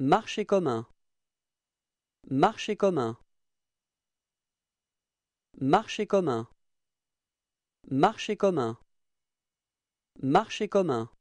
Marché commun Marché commun Marché commun Marché commun Marché commun